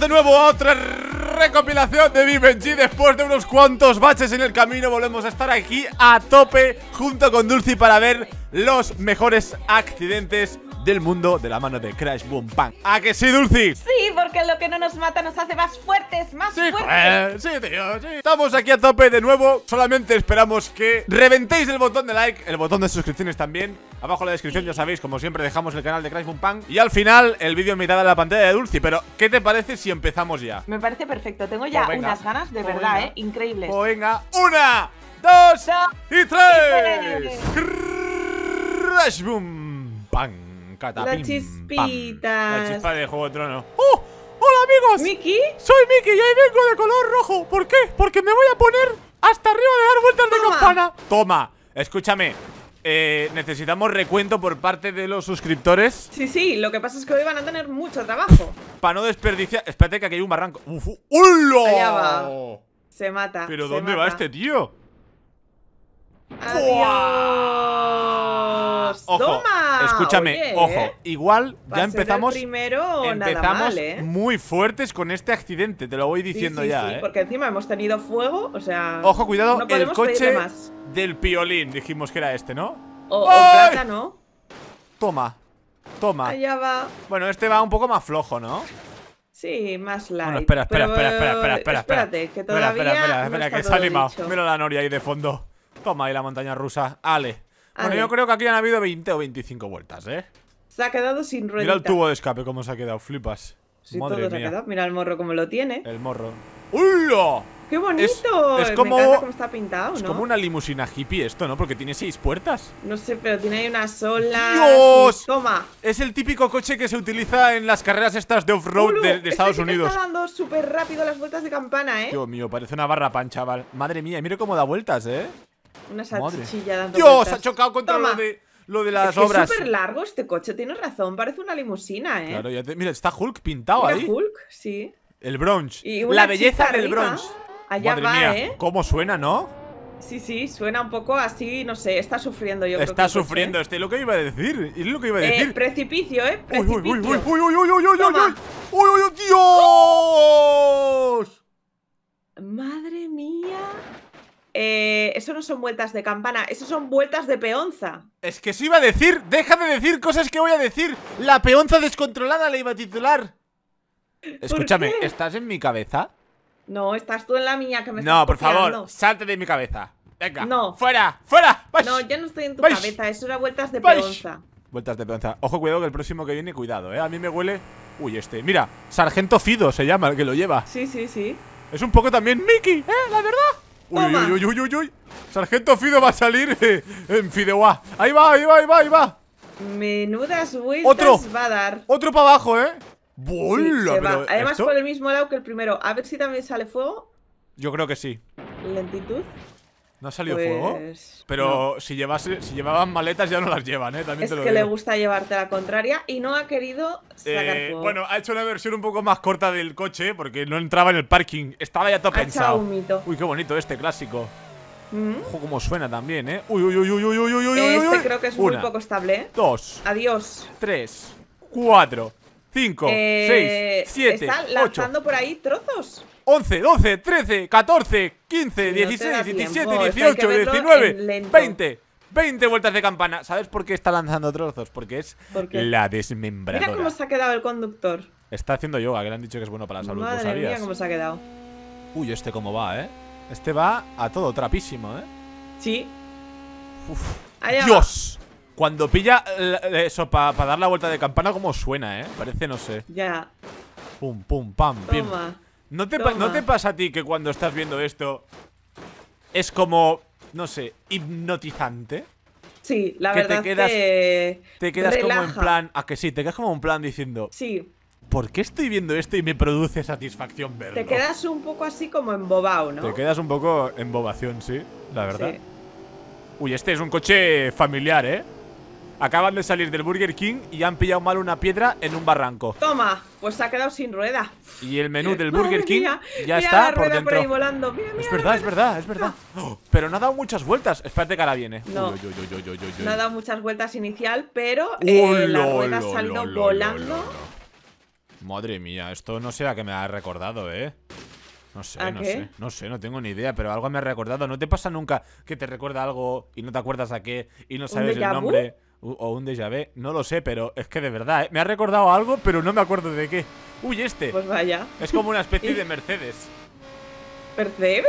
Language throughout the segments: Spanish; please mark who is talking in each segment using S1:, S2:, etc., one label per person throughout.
S1: de nuevo a otra recopilación de Vivenji Después de unos cuantos baches en el camino Volvemos a estar aquí a tope junto con Dulce para ver los mejores accidentes del mundo de la mano de Crash Boom Punk. ¿A que sí, Dulce?
S2: Sí, porque lo que no nos mata nos hace más fuertes, más fuertes. sí, tío, sí.
S1: Estamos aquí a tope de nuevo. Solamente esperamos que reventéis el botón de like, el botón de suscripciones también. Abajo en la descripción, ya sabéis, como siempre, dejamos el canal de Crash Boom Punk. Y al final, el vídeo en mitad de la pantalla de Dulce. Pero, ¿qué te parece si empezamos ya?
S2: Me parece perfecto. Tengo pues ya unas ganas de pues verdad, ¿eh? Increíbles. Pues venga,
S1: una, dos, y tres. Y tres. Crash Boom Bang. La chispita. La chispa de Juego de trono ¡Oh! ¡Hola, amigos! Miki Soy Miki y ahí vengo de color rojo. ¿Por qué? Porque me voy a poner hasta arriba de dar vueltas de campana. Toma. Escúchame, eh, necesitamos recuento por parte de los suscriptores. Sí, sí, lo que pasa es que hoy van a tener mucho trabajo. Para no desperdiciar. Espérate que aquí hay un barranco. ¡Uf!
S2: Se mata. ¿Pero dónde va este tío? ¡Adiós!
S1: ¡Toma! escúchame, ojo, ¿eh? igual ya empezamos. Primero, empezamos mal, ¿eh? muy fuertes con este accidente, te lo voy diciendo ya. Sí, ¿eh? porque encima hemos tenido fuego, o sea. Ojo, cuidado, el coche del piolín, dijimos que era este, ¿no?
S2: O, o plata, ¿no?
S1: Toma, toma. Allá va. Bueno, este va un poco más flojo, ¿no?
S2: Sí, más largo Bueno, espera, espera, espera, espera, espera, espera, Espérate, que todavía Espera, espera, espera, que se ha animado.
S1: Mira la noria ahí de fondo. Toma ahí la montaña rusa. Ale bueno, yo creo que aquí han habido 20 o 25 vueltas, ¿eh? Se ha quedado
S2: sin ruedita. Mira el tubo de
S1: escape cómo se ha quedado, flipas. Madre
S2: Mira el morro cómo lo tiene.
S1: El morro. ¡Hola!
S2: ¡Qué bonito! Es, como, cómo está pintado, Es como una
S1: limusina hippie esto, ¿no? Porque tiene seis puertas. No sé, pero tiene ahí una sola. ¡Dios! Toma. Es el típico coche que se utiliza en las carreras estas de off-road de, este Estados Unidos. Está
S2: dando súper rápido las vueltas de campana, ¿eh? Dios
S1: mío, parece una barra pan, chaval. Madre mía, mira cómo da vueltas, ¿eh?
S2: Una salchichilla dando Dios, ha
S1: chocado contra lo de, lo de las obras. Es súper
S2: largo este coche, tienes razón. Parece una limusina, ¿eh?
S1: mira, está Hulk pintado ahí. Hulk, sí. El bronze. la belleza del bronze. Madre mía, ¿Cómo suena, no?
S2: Sí, sí, suena un poco así, no sé, está sufriendo yo. Está sufriendo, este,
S1: lo que iba a decir, es lo que iba a decir. El
S2: precipicio, ¿eh? Uy, uy, uy, uy, uy,
S1: uy, uy, uy, uy, uy,
S2: eso no son vueltas
S1: de campana, eso son vueltas de peonza. Es que se iba a decir, deja de decir cosas que voy a decir. La peonza descontrolada le iba a titular. Escúchame, ¿estás en mi cabeza? No, estás tú en la mía que me No, por favor, salte de mi cabeza.
S2: Venga, no. fuera, fuera. No, yo no estoy en tu cabeza, eso era vueltas de peonza.
S1: Vueltas de peonza. Ojo, cuidado que el próximo que viene, cuidado, eh. A mí me huele. Uy, este. Mira, Sargento Fido se llama el que lo lleva. Sí, sí, sí. Es un poco también Mickey, eh, la verdad. Uy, uy, uy, uy, Sargento Fido va a salir eh, en Fidewa. Ahí va, ahí va, ahí va, ahí va. Menudas vueltas va a dar. Otro para abajo, ¿eh? ¡Bola! Además, por
S2: el mismo lado que el primero. A ver si también sale fuego.
S1: Yo creo que sí. Lentitud. No ha salido fuego. Pues, Pero si, llevas, si llevaban maletas ya no las llevan, ¿eh? También es que le
S2: gusta llevarte la contraria y no ha querido sacar eh, fuego.
S1: Bueno, ha hecho una versión un poco más corta del coche porque no entraba en el parking. Estaba ya todo pensado. Uy, qué bonito este clásico. Mm. Ojo cómo suena también, ¿eh? Uy, uy, uy, uy, uy, uy, uy, Este uy, Este creo que es muy poco estable, ¿eh? Dos. Adiós. Tres. Cuatro. Cinco. Eh, seis. Siete. Están lanzando por ahí trozos. 11, 12, 13, 14, 15, 16, 17, 18, 19, 20 20 vueltas de campana ¿Sabes por qué está lanzando trozos? Porque es la desmembradora Mira cómo se ha quedado el conductor Está haciendo yoga, que le han dicho que es bueno para la salud Madre cómo se ha quedado Uy, este cómo va, ¿eh? Este va a todo trapísimo, ¿eh? Sí Uf. ¡Dios! Cuando pilla eh, eso para dar la vuelta de campana, como suena, ¿eh? Parece, no sé. Ya. Pum, pum, pam, pim. ¿No te, pasa a ti que cuando estás viendo esto es como, no sé, hipnotizante? Sí, la que verdad te quedas, que te quedas como en plan, a que sí, te quedas como en plan diciendo, sí, ¿por qué estoy viendo esto y me produce satisfacción verlo? Te quedas
S2: un poco así como embobado, ¿no? Te
S1: quedas un poco embobación, sí, la verdad. Uy, este es un coche familiar, ¿eh? Acaban de salir del Burger King y han pillado mal una piedra en un barranco.
S2: Toma, pues se ha quedado sin rueda.
S1: Y el menú del Burger King ya está por dentro.
S2: volando. es
S1: verdad, es verdad, es ah. verdad. Oh, pero no ha dado muchas vueltas. Espérate que ahora viene. No, no ha
S2: dado muchas vueltas inicial, pero eh, la rueda ha salido volando.
S1: Madre mía, esto no será que me ha recordado, ¿eh? No sé, no sé, no sé, no tengo ni idea, pero algo me ha recordado. ¿No te pasa nunca que te recuerda algo y no te acuerdas a qué y no sabes el nombre? o un déjà vu, no lo sé, pero es que de verdad, ¿eh? me ha recordado algo, pero no me acuerdo de qué. Uy, este. Pues vaya. Es como una especie de Mercedes. ¿Percebe?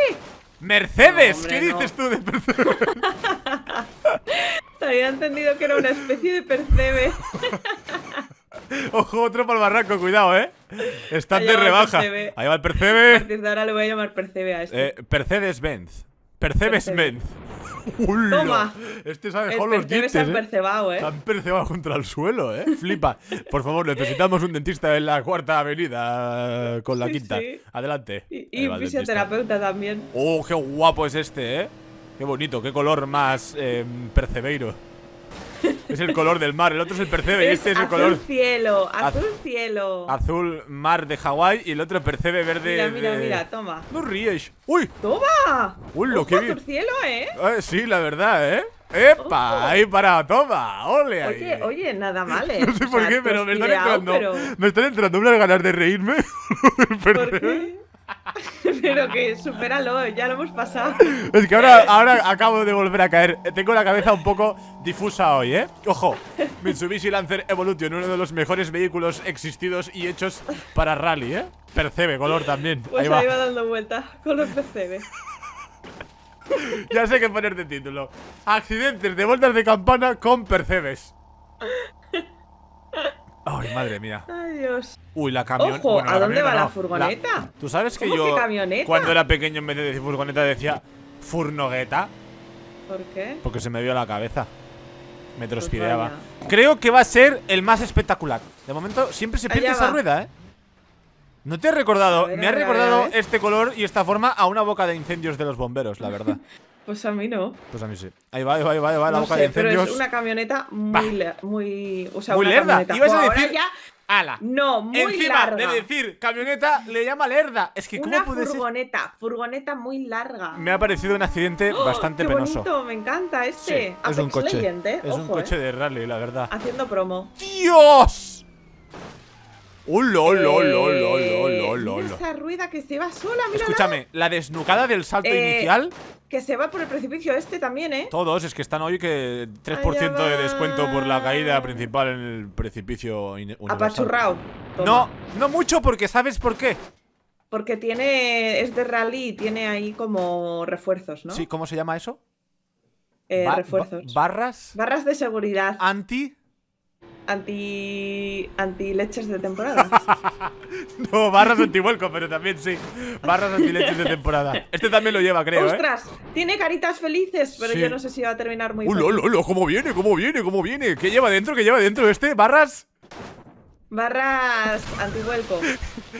S1: ¡Mercedes! ¿Qué dices tú de Percebe? Te había entendido que era una especie de Percebe. Ojo, otro para el barranco, cuidado, ¿eh? Están de rebaja. Ahí va el Percebe. ahora le voy a llamar Percebe a este. Eh, Benz. Percebes Menz. Toma. Este sabe mejor este los dientes. Han ¿eh? percebado, eh. Han percebado contra el suelo, eh. Flipa. Por favor, necesitamos un dentista en la cuarta avenida eh, con la quinta. Adelante. Y, fisioterapeuta también. Oh, qué guapo es este, eh. Qué bonito, qué color más eh, percebeiro es el color del mar, el otro es el percebe y este es el azul Cielo, azul,
S2: cielo.
S1: Azul mar de Hawái y el otro percebe verde. Mira, mira, mira, toma. No ríes.
S2: ¡Uy! ¡Toma!
S1: ¡Uy, lo que azul
S2: cielo, ¿eh?
S1: ¿eh? Sí, la verdad, ¿eh? ¡Epa! Ahí para, toma, ole. Ahí.
S2: Oye, oye, nada mal, ¿eh? No sé por qué, pero me están entrando.
S1: Me están entrando unas ganas de reírme. ¿Por qué?
S2: Pero que supéralo, ya lo hemos pasado.
S1: Es que ahora, ahora acabo de volver a caer. Tengo la cabeza un poco difusa hoy, ¿eh? Ojo, Mitsubishi Lancer Evolution, uno de los mejores vehículos existidos y hechos para rally, ¿eh? Percebe, color también. Pues ahí va,
S2: dando vuelta, color percebe.
S1: ya sé qué poner de título. Accidentes de vueltas de campana con percebes. Ay, madre mía. Ay, Uy, la camioneta. Ojo, ¿a dónde va la furgoneta? ¿Tú sabes que yo cuando era pequeño en vez de decir furgoneta decía furnogueta? ¿Por qué? Porque se me vio la cabeza. Me pues trospideaba. Creo que va a ser el más espectacular. De momento siempre se pierde esa rueda, ¿eh? No te he recordado, me ha recordado este color y esta forma a una boca de incendios de los bomberos, la verdad.
S2: Pues a mí no.
S1: Pues a mí sí. Ahí va, ahí va, ahí va, la boca de incendios. Pero es una
S2: camioneta muy. muy muy lerda. Ibas a decir. No, muy Encima larga. de decir
S1: camioneta, le llama lerda. Es que, ¿cómo una
S2: furgoneta, furgoneta muy larga. Me
S1: ha parecido un accidente ¡Oh, bastante penoso.
S2: me encanta este. ¿eh? es un coche. Es ¿eh? un coche
S1: de rally, la verdad.
S2: Haciendo promo. ¡Dios!
S1: lo, lo, lo, lo, lo, lo! Esa
S2: rueda que se va sola, mira.
S1: Escúchame, la desnucada del salto eh, inicial.
S2: Que se va por el precipicio este también, ¿eh?
S1: Todos, es que están hoy que 3% de descuento por la caída principal en el precipicio universal. Apachurrao.
S2: No, no mucho porque ¿sabes por qué? Porque tiene. es de rally y tiene ahí como refuerzos, ¿no? Sí, ¿cómo se llama eso? Eh, refuerzos. ¿Barras? Barras de seguridad. ¿Anti? anti anti leches de temporada.
S1: no, barras antivuelco, pero también sí. Barras anti leches de temporada. Este también lo lleva, creo. ¿eh? Ostras,
S2: tiene caritas felices, pero yo no sé si va a terminar muy bien. Uh, lo,
S1: lo, ¿Cómo viene? ¿Cómo viene? ¿Cómo viene? ¿Qué lleva dentro? ¿Qué lleva dentro este? ¿Barras?
S2: Barras antivuelco.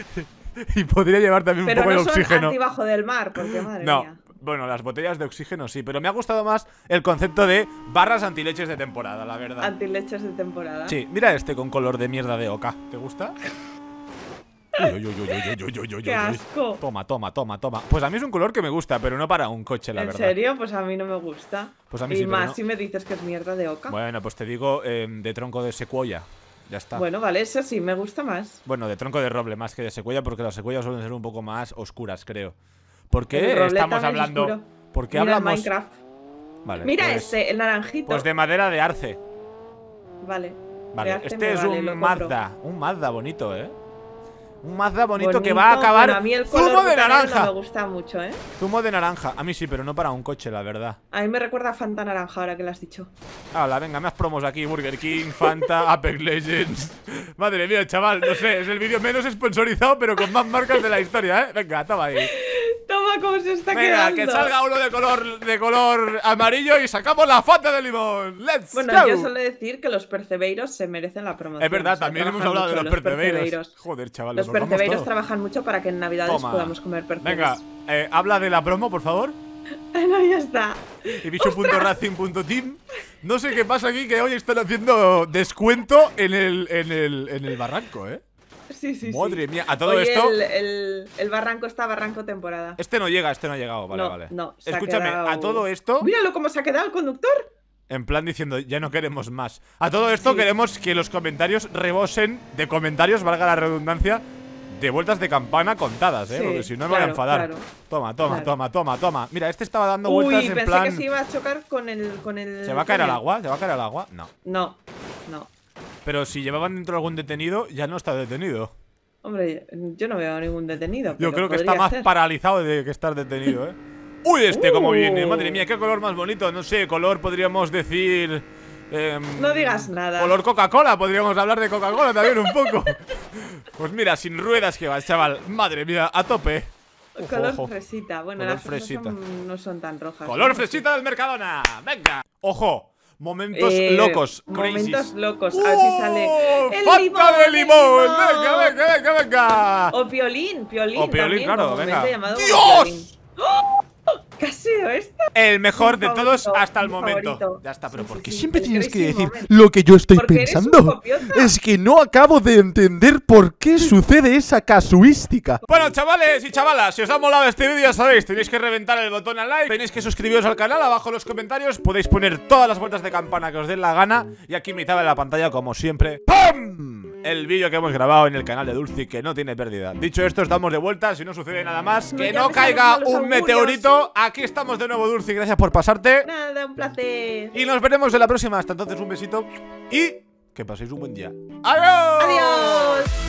S1: y podría llevar también un poco de oxígeno. Pero no
S2: antibajo del mar, porque madre no.
S1: Bueno, las botellas de oxígeno sí, pero me ha gustado más el concepto de barras antileches de temporada, la verdad. Antileches
S2: de temporada. Sí,
S1: mira este con color de mierda de oca. ¿Te gusta? asco! Toma, toma, toma, toma. Pues a mí es un color que me gusta, pero no para un coche, la verdad. ¿En
S2: serio? Pues a mí no me gusta.
S1: Pues a mí y más si
S2: me dices que es mierda de oca.
S1: Bueno, pues te digo em, de tronco de secuoya. Ya está. Bueno,
S2: vale, eso sí, me gusta más.
S1: Bueno, de tronco de roble más que de secuoya, porque las secuoyas suelen ser un poco más oscuras, creo. ¿Por qué estamos hablando? ¿Por qué hablamos? Minecraft. Mira pues este, el naranjito. Pues de madera de arce.
S2: Vale. Vale, este es un Mazda.
S1: Un Mazda bonito, ¿eh? Un
S2: Mazda bonito, que va a acabar. zumo de naranja. me gusta mucho, ¿eh?
S1: Zumo de naranja. A mí sí, pero no para un coche, la verdad.
S2: A mí me recuerda a Fanta naranja ahora que lo has dicho.
S1: la venga, me promos aquí, Burger King, Fanta, Apex Legends. Madre mía, chaval, no sé, es el vídeo menos sponsorizado, pero con más marcas de la historia, ¿eh? Venga, estaba ahí. Toma cómo se está quedando. que salga uno de color, de color amarillo y sacamos la fata de limón. ¡Let's bueno, yo suelo decir que los
S2: percebeiros se merecen la promoción. Es verdad, también hemos hablado de los, percebeiros.
S1: Joder, chaval, los percebeiros
S2: trabajan mucho para que en Navidades podamos comer percebeiros.
S1: Venga, eh, habla de la promo, por favor. No, ya está. Y No sé qué pasa aquí, que hoy están haciendo descuento en el, en el, en el barranco, ¿eh? Madre a todo esto.
S2: El, barranco está barranco temporada.
S1: Este no llega, este no ha llegado, vale, vale. Escúchame, a todo esto. Míralo cómo se ha quedado el conductor. En plan diciendo, ya no queremos más. A todo esto queremos que los comentarios rebosen de comentarios, valga la redundancia, de vueltas de campana contadas, ¿eh? Porque si no me van a enfadar. toma, toma, toma, toma, toma. Mira, este estaba dando vueltas en pensé que se
S2: iba a chocar con el, con el... ¿Se va a caer al
S1: agua? ¿Se va a caer al agua? No. No, no. Pero si llevaban dentro algún detenido, ya no está detenido. Hombre, yo no
S2: veo ningún detenido. Yo creo que está más
S1: paralizado de que estar detenido, ¿eh? ¡Uy, este cómo uh. viene! Madre mía, qué color más bonito. No sé, color podríamos decir... Em, no digas nada. Color Coca-Cola, podríamos hablar de Coca-Cola también un poco. pues mira, sin ruedas que va, chaval. Madre mía, a tope. color
S2: fresita. Bueno, las fresita. No, son, tan rojas. Color
S1: fresita del Mercadona. Venga. Ojo, Momentos locos, eh, locos. Momentos locos. Así ¡Oh! sale. ¡El ¡Falta de limón! ¡Venga, venga, venga, venga! O piolín, violín O piolín, también, claro, venga. ¡Dios! ¿Qué ha sido esto? El mejor de todos hasta el momento. Ya está, pero ¿por qué siempre tienes que decir lo que yo estoy pensando? Es que no acabo de entender por qué sucede esa casuística. Bueno, chavales y chavalas, si os ha molado este vídeo, ya sabéis, tenéis que reventar el botón al like, tenéis que suscribiros al canal, abajo en los comentarios podéis poner todas las vueltas de campana que os den la gana y aquí en mitad de la pantalla, como siempre, ¡Pum! el vídeo que hemos grabado en el canal de Dulce que no tiene pérdida. Dicho esto, estamos de vuelta, si no sucede nada más, que no caiga un meteorito. Aquí estamos de nuevo, Dulce, gracias por pasarte. Nada, un placer. Y nos veremos en la próxima. Hasta entonces, un besito y que paséis un buen día. ¡Adiós! ¡Adiós!